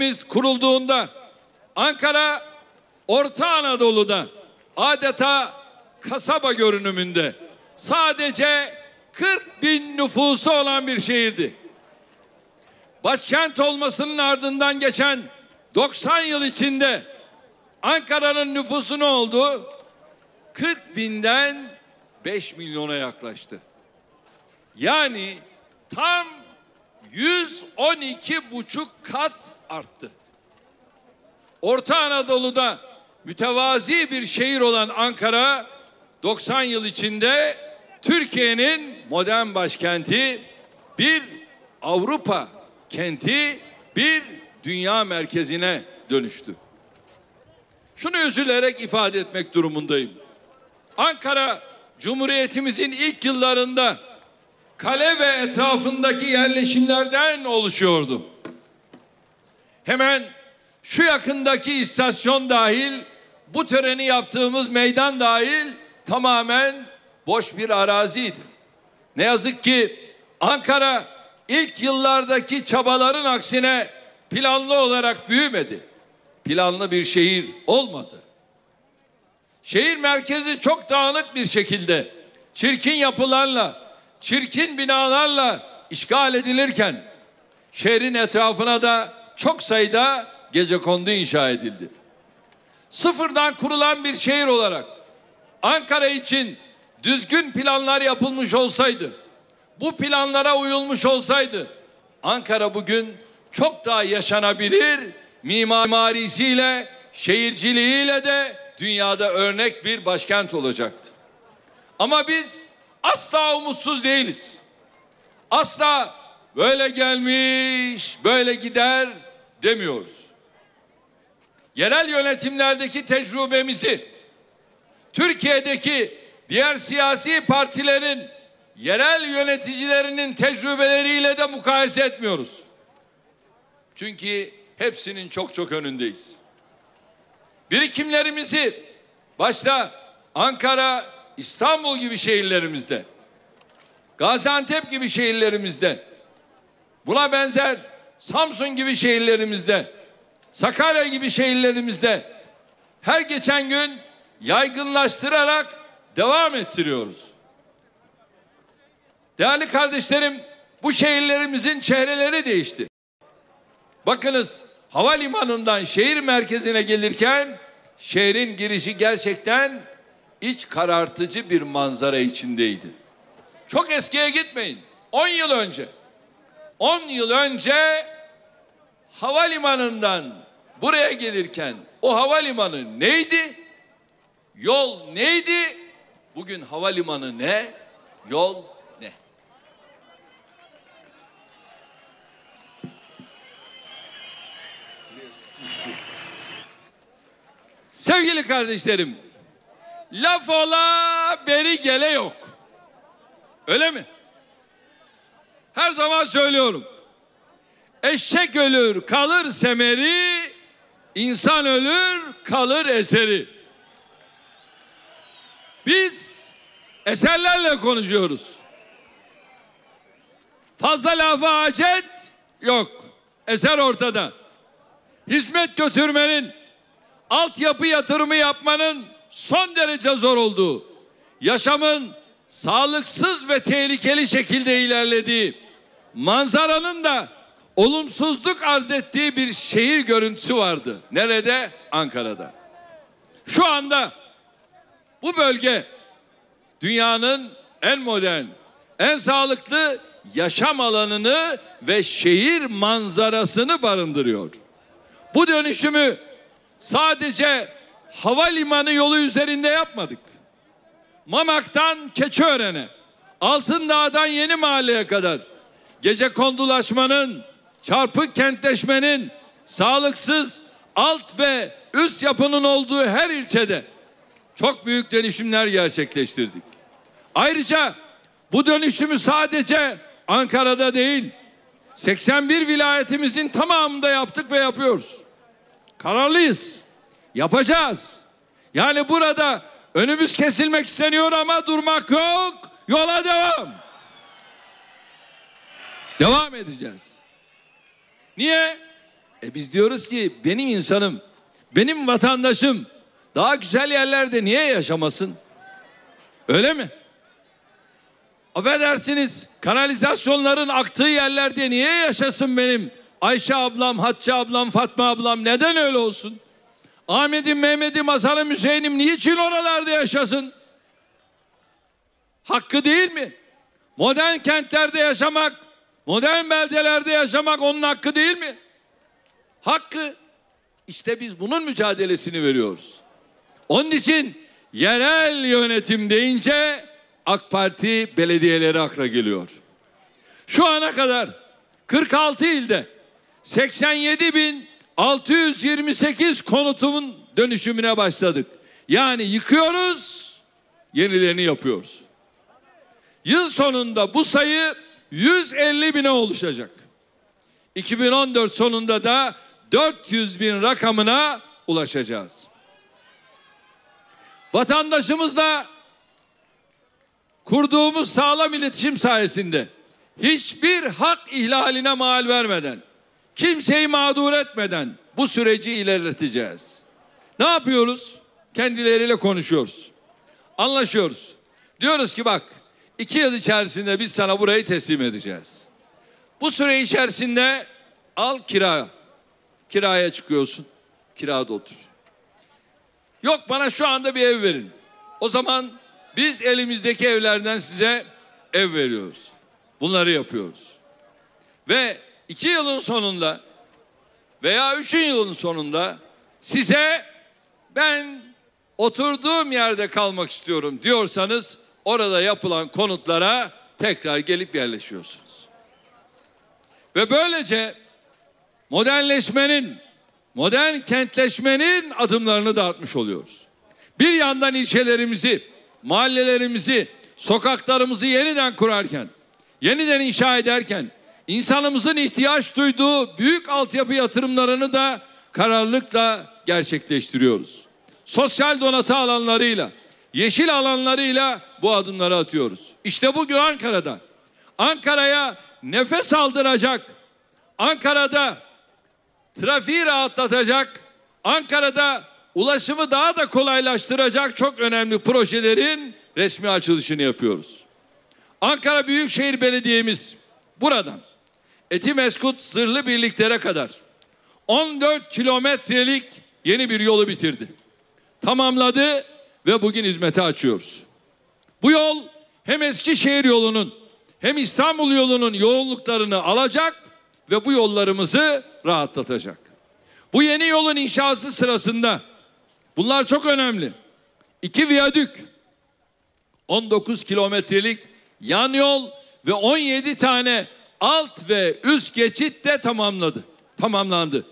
Biz kurulduğunda Ankara Orta Anadolu'da adeta kasaba görünümünde sadece 40 bin nüfusu olan bir şehirdi. Başkent olmasının ardından geçen 90 yıl içinde Ankara'nın nüfusu ne oldu? 40 binden 5 milyona yaklaştı. Yani tam 112 buçuk kat arttı. Orta Anadolu'da mütevazi bir şehir olan Ankara 90 yıl içinde Türkiye'nin modern başkenti, bir Avrupa kenti, bir dünya merkezine dönüştü. Şunu üzülerek ifade etmek durumundayım. Ankara Cumhuriyetimizin ilk yıllarında kale ve etrafındaki yerleşimlerden oluşuyordu. Hemen şu yakındaki istasyon dahil bu töreni yaptığımız meydan dahil tamamen boş bir araziydi. Ne yazık ki Ankara ilk yıllardaki çabaların aksine planlı olarak büyümedi. Planlı bir şehir olmadı. Şehir merkezi çok dağınık bir şekilde çirkin yapılarla çirkin binalarla işgal edilirken şehrin etrafına da çok sayıda gece kondu inşa edildi. Sıfırdan kurulan bir şehir olarak Ankara için düzgün planlar yapılmış olsaydı, bu planlara uyulmuş olsaydı Ankara bugün çok daha yaşanabilir, mimarisiyle, şehirciliğiyle de dünyada örnek bir başkent olacaktı. Ama biz asla umutsuz değiliz. Asla böyle gelmiş, böyle gider demiyoruz. Yerel yönetimlerdeki tecrübemizi Türkiye'deki diğer siyasi partilerin yerel yöneticilerinin tecrübeleriyle de mukayese etmiyoruz. Çünkü hepsinin çok çok önündeyiz. Birikimlerimizi başta Ankara, İstanbul gibi şehirlerimizde, Gaziantep gibi şehirlerimizde, buna benzer Samsun gibi şehirlerimizde, Sakarya gibi şehirlerimizde her geçen gün yaygınlaştırarak devam ettiriyoruz. Değerli kardeşlerim, bu şehirlerimizin çehreleri değişti. Bakınız havalimanından şehir merkezine gelirken şehrin girişi gerçekten iç karartıcı bir manzara içindeydi. Çok eskiye gitmeyin. 10 yıl önce. 10 yıl önce havalimanından buraya gelirken o havalimanı neydi? Yol neydi? Bugün havalimanı ne? Yol ne? Sevgili kardeşlerim, laf ola beri gele yok. Öyle mi? Her zaman söylüyorum. Eşek ölür kalır semeri, insan ölür kalır eseri. Biz eserlerle konuşuyoruz. Fazla lafa acet yok. Eser ortada. Hizmet götürmenin, altyapı yatırımı yapmanın son derece zor oldu. Yaşamın sağlıksız ve tehlikeli şekilde ilerlediği, manzaranın da olumsuzluk arz ettiği bir şehir görüntüsü vardı. Nerede? Ankara'da. Şu anda bu bölge dünyanın en modern, en sağlıklı yaşam alanını ve şehir manzarasını barındırıyor. Bu dönüşümü sadece havalimanı yolu üzerinde yapmadık. Mamak'tan Keçiören'e, Altındağ'dan Yeni Mahalle'ye kadar gece kondulaşmanın, çarpık kentleşmenin, sağlıksız alt ve üst yapının olduğu her ilçede çok büyük dönüşümler gerçekleştirdik. Ayrıca bu dönüşümü sadece Ankara'da değil, 81 vilayetimizin tamamında yaptık ve yapıyoruz. Kararlıyız. Yapacağız. Yani burada önümüz kesilmek isteniyor ama durmak yok. Yola devam. Devam edeceğiz. Niye? E biz diyoruz ki benim insanım, benim vatandaşım daha güzel yerlerde niye yaşamasın? Öyle mi? Affedersiniz kanalizasyonların aktığı yerlerde niye yaşasın benim? Ayşe ablam, Hatça ablam, Fatma ablam neden öyle olsun? Ahmet'im, Mehmet'im, Hasan'ım, Hüseyin'im niçin oralarda yaşasın? Hakkı değil mi? Modern kentlerde yaşamak, modern beldelerde yaşamak onun hakkı değil mi? Hakkı. İşte biz bunun mücadelesini veriyoruz. Onun için yerel yönetim deyince AK Parti belediyeleri akla geliyor. Şu ana kadar 46 ilde 87 bin 628 konutumun dönüşümüne başladık. Yani yıkıyoruz, yenilerini yapıyoruz. Yıl sonunda bu sayı 150 bine oluşacak. 2014 sonunda da 400 bin rakamına ulaşacağız. Vatandaşımızla kurduğumuz sağlam iletişim sayesinde hiçbir hak ihlaline mal vermeden Kimseyi mağdur etmeden bu süreci ilerleteceğiz. Ne yapıyoruz? Kendileriyle konuşuyoruz. Anlaşıyoruz. Diyoruz ki bak iki yıl içerisinde biz sana burayı teslim edeceğiz. Bu süre içerisinde al kira. Kiraya çıkıyorsun. Kirada otur. Yok bana şu anda bir ev verin. O zaman biz elimizdeki evlerden size ev veriyoruz. Bunları yapıyoruz. Ve iki yılın sonunda veya üç yılın sonunda size ben oturduğum yerde kalmak istiyorum diyorsanız orada yapılan konutlara tekrar gelip yerleşiyorsunuz. Ve böylece modernleşmenin, modern kentleşmenin adımlarını dağıtmış oluyoruz. Bir yandan ilçelerimizi, mahallelerimizi, sokaklarımızı yeniden kurarken, yeniden inşa ederken, insanımızın ihtiyaç duyduğu büyük altyapı yatırımlarını da kararlılıkla gerçekleştiriyoruz. Sosyal donatı alanlarıyla, yeşil alanlarıyla bu adımları atıyoruz. İşte bugün Ankara'da. Ankara'ya nefes aldıracak, Ankara'da trafiği rahatlatacak, Ankara'da ulaşımı daha da kolaylaştıracak çok önemli projelerin resmi açılışını yapıyoruz. Ankara Büyükşehir Belediye'miz buradan Etimeskut Zırhlı Birliklere kadar 14 kilometrelik yeni bir yolu bitirdi. Tamamladı ve bugün hizmete açıyoruz. Bu yol hem Eskişehir yolunun hem İstanbul yolunun yoğunluklarını alacak ve bu yollarımızı rahatlatacak. Bu yeni yolun inşası sırasında bunlar çok önemli. İki viyadük, 19 kilometrelik yan yol ve 17 tane alt ve üst geçit de tamamladı. Tamamlandı.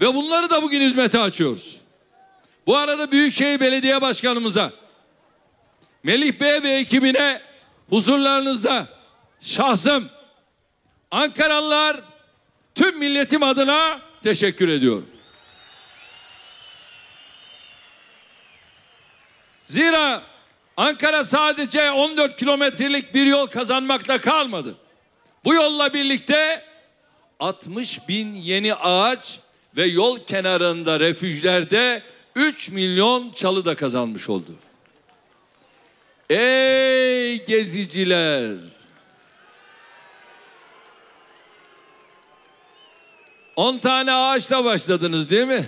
Ve bunları da bugün hizmete açıyoruz. Bu arada Büyükşehir Belediye Başkanımıza, Melih Bey ve ekibine huzurlarınızda şahsım, Ankaralılar tüm milletim adına teşekkür ediyorum. Zira Ankara sadece 14 kilometrelik bir yol kazanmakla kalmadı. Bu yolla birlikte 60 bin yeni ağaç ve yol kenarında refüjlerde 3 milyon çalı da kazanmış oldu. Ey geziciler! 10 tane ağaçla başladınız değil mi?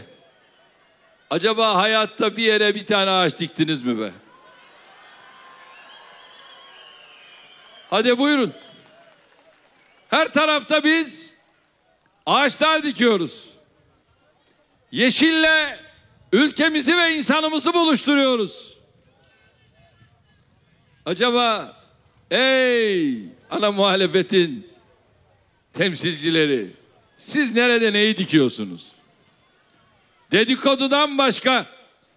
Acaba hayatta bir yere bir tane ağaç diktiniz mi be? Hadi buyurun. Her tarafta biz ağaçlar dikiyoruz. Yeşille ülkemizi ve insanımızı buluşturuyoruz. Acaba ey ana muhalefetin temsilcileri siz nerede neyi dikiyorsunuz? Dedikodudan başka,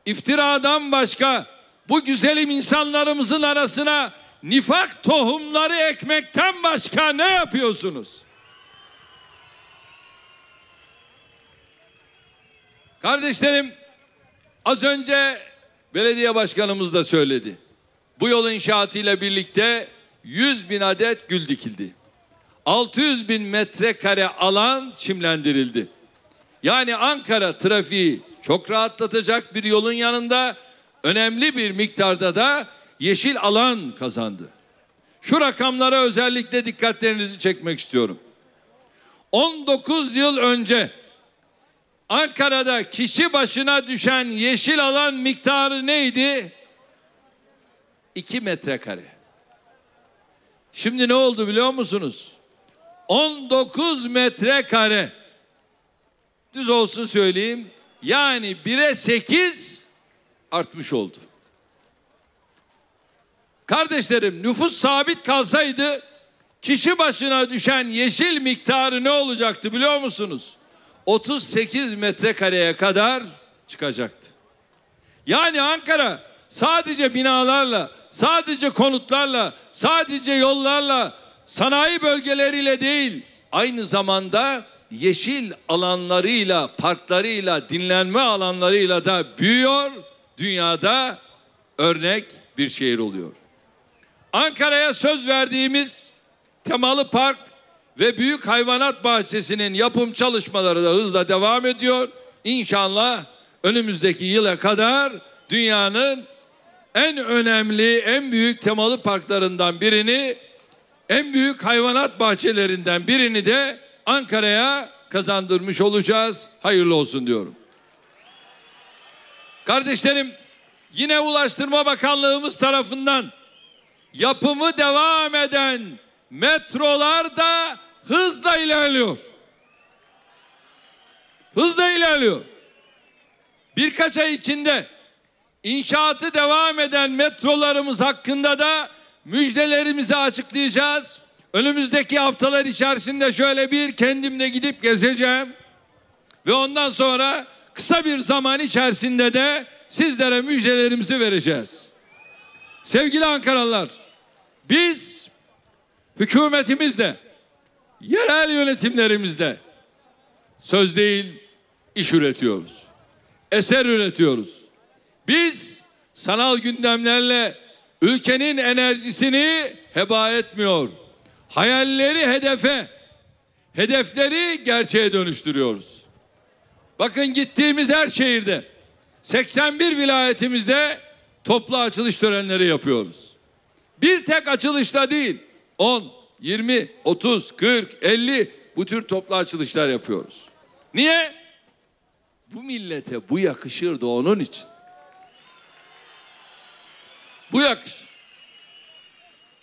iftiradan başka bu güzelim insanlarımızın arasına nifak tohumları ekmekten başka ne yapıyorsunuz? Kardeşlerim az önce belediye başkanımız da söyledi. Bu yol inşaatı ile birlikte 100 bin adet gül dikildi. 600 bin metrekare alan çimlendirildi. Yani Ankara trafiği çok rahatlatacak bir yolun yanında önemli bir miktarda da yeşil alan kazandı. Şu rakamlara özellikle dikkatlerinizi çekmek istiyorum. 19 yıl önce Ankara'da kişi başına düşen yeşil alan miktarı neydi? 2 metrekare. Şimdi ne oldu biliyor musunuz? 19 metrekare. Düz olsun söyleyeyim. Yani 1'e 8 artmış oldu. Kardeşlerim nüfus sabit kalsaydı kişi başına düşen yeşil miktarı ne olacaktı biliyor musunuz? 38 metrekareye kadar çıkacaktı. Yani Ankara sadece binalarla, sadece konutlarla, sadece yollarla, sanayi bölgeleriyle değil, aynı zamanda yeşil alanlarıyla, parklarıyla, dinlenme alanlarıyla da büyüyor, dünyada örnek bir şehir oluyor. Ankara'ya söz verdiğimiz temalı park ve büyük hayvanat bahçesinin yapım çalışmaları da hızla devam ediyor. İnşallah önümüzdeki yıla kadar dünyanın en önemli, en büyük temalı parklarından birini, en büyük hayvanat bahçelerinden birini de Ankara'ya kazandırmış olacağız. Hayırlı olsun diyorum. Kardeşlerim, yine Ulaştırma Bakanlığımız tarafından yapımı devam eden metrolar da hızla ilerliyor. Hızla ilerliyor. Birkaç ay içinde inşaatı devam eden metrolarımız hakkında da müjdelerimizi açıklayacağız. Önümüzdeki haftalar içerisinde şöyle bir kendimle gidip gezeceğim. Ve ondan sonra kısa bir zaman içerisinde de sizlere müjdelerimizi vereceğiz. Sevgili Ankaralılar, biz hükümetimizde, yerel yönetimlerimizde söz değil iş üretiyoruz. Eser üretiyoruz. Biz sanal gündemlerle ülkenin enerjisini heba etmiyor. Hayalleri hedefe, hedefleri gerçeğe dönüştürüyoruz. Bakın gittiğimiz her şehirde 81 vilayetimizde toplu açılış törenleri yapıyoruz. Bir tek açılışla değil 10, 20, 30, 40, 50 bu tür toplu açılışlar yapıyoruz. Niye? Bu millete bu yakışır da onun için. Bu yakışır.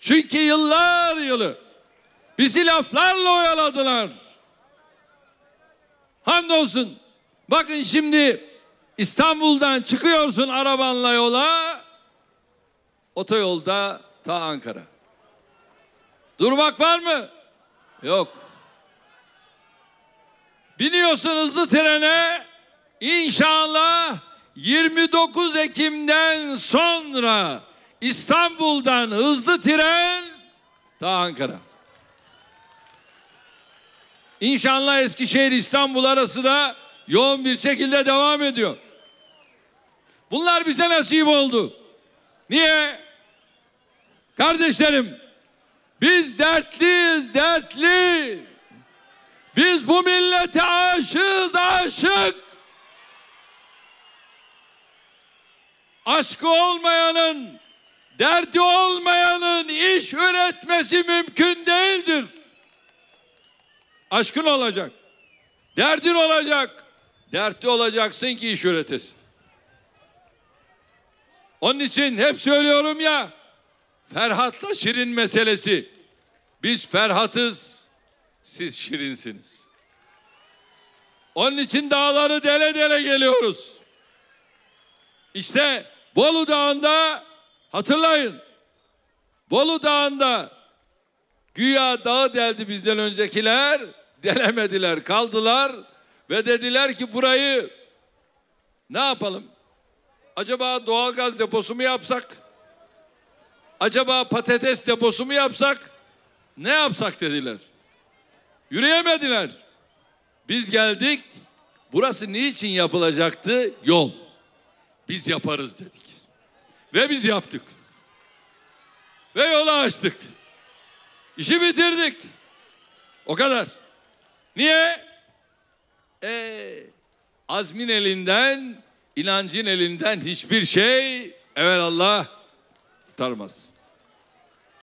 Çünkü yıllar yılı bizi laflarla oyaladılar. Hamdolsun bakın şimdi İstanbul'dan çıkıyorsun arabanla yola otoyolda ta Ankara. Durmak var mı? Yok. Biniyorsun hızlı trene. İnşallah 29 Ekim'den sonra İstanbul'dan hızlı tren ta Ankara. İnşallah Eskişehir İstanbul arası da yoğun bir şekilde devam ediyor. Bunlar bize nasip oldu. Niye? Kardeşlerim biz dertliyiz dertli. Biz bu millete aşığız aşık. Aşkı olmayanın, derdi olmayanın iş üretmesi mümkün değildir. Aşkın olacak. Derdin olacak. Dertli olacaksın ki iş üretesin. Onun için hep söylüyorum ya Ferhat'la Şirin meselesi. Biz Ferhat'ız, siz Şirin'siniz. Onun için dağları dele dele geliyoruz. İşte Bolu Dağı'nda hatırlayın. Bolu Dağı'nda güya dağı deldi bizden öncekiler, delemediler, kaldılar ve dediler ki burayı ne yapalım? Acaba doğalgaz deposu mu yapsak? acaba patates deposu mu yapsak? Ne yapsak dediler. Yürüyemediler. Biz geldik. Burası niçin yapılacaktı? Yol. Biz yaparız dedik. Ve biz yaptık. Ve yolu açtık. İşi bitirdik. O kadar. Niye? Ee, azmin elinden, inancın elinden hiçbir şey evvelallah kurtarmaz.